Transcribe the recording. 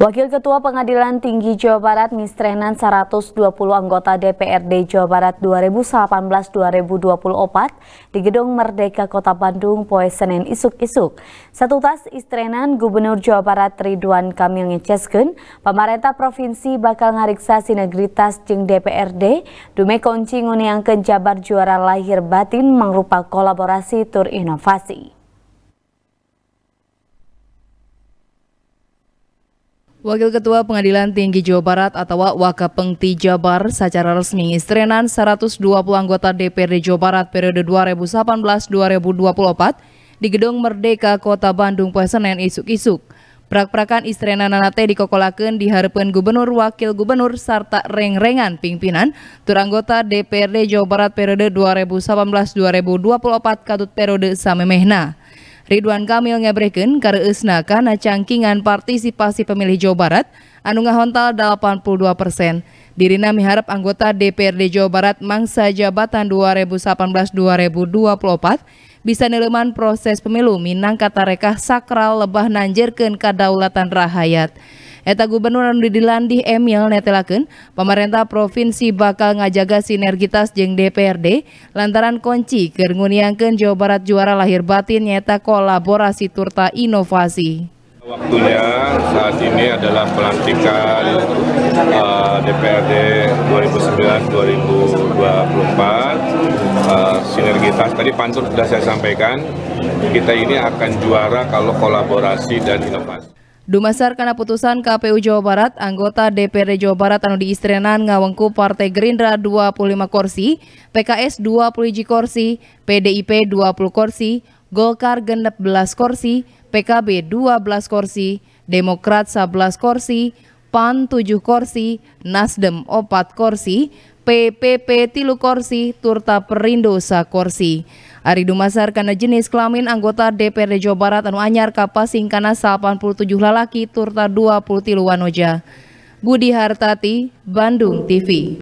Wakil Ketua Pengadilan Tinggi Jawa Barat Mistrenan 120 anggota DPRD Jawa Barat 2018-2024 di Gedung Merdeka Kota Bandung Poe Senin isuk-isuk. Satu tas istrenan Gubernur Jawa Barat Ridwan Kamil ngeceskeun pemerintah provinsi bakal ngariksa sinergitas jeng DPRD dume konci Nguniang Kenjabar juara lahir batin mengrupa kolaborasi tur inovasi. Wakil Ketua Pengadilan Tinggi Jawa Barat atau Wakapengti Jabar secara resmi istrenan 120 anggota DPRD Jawa Barat periode 2018-2024 di Gedung Merdeka Kota Bandung poe Senin isuk-isuk. Prak-prakan istrenan nate di diharapkan gubernur, wakil gubernur, serta reng-rengan pimpinan tur DPRD Jawa Barat periode 2018-2024 katut periode samemehna. Ridwan Kamil ngebreken kareusna kana cangkingan partisipasi pemilih Jawa Barat anu ngahontal 82 persen. Dirina miharap anggota DPRD Jawa Barat mangsa jabatan 2018-2024 bisa neleman proses pemilu minang rekah sakral lebah nanjirken kedaulatan rakyat. Eta Gubernur anu didilandih Emil netelakeun pemerintah provinsi bakal ngajaga sinergitas jeung DPRD lantaran kunci keur nguniangkeun Jawa Barat juara lahir batin nyata kolaborasi turta inovasi. Waktunya saat ini adalah pelantikan uh, DPRD 2009-2024 uh, sinergitas. Tadi Pansur sudah saya sampaikan, kita ini akan juara kalau kolaborasi dan inovasi. Dumasar karena putusan KPU Jawa Barat, anggota DPRD Jawa Barat anu diistrenan ngawengku Partai Gerindra 25 kursi, PKS 20 kursi, PDIP 20 kursi, Golkar 16 kursi, PKB 12 kursi, Demokrat 11 kursi, PAN 7 kursi, Nasdem 4 kursi, PPP tilu korsi turta perindo sa korsi. Ari dumasar karena jenis kelamin anggota DPRD Jawa Barat anu anyar kapasing karena 87 lalaki turta 20 tilu wanoja. Budi Hartati, Bandung TV.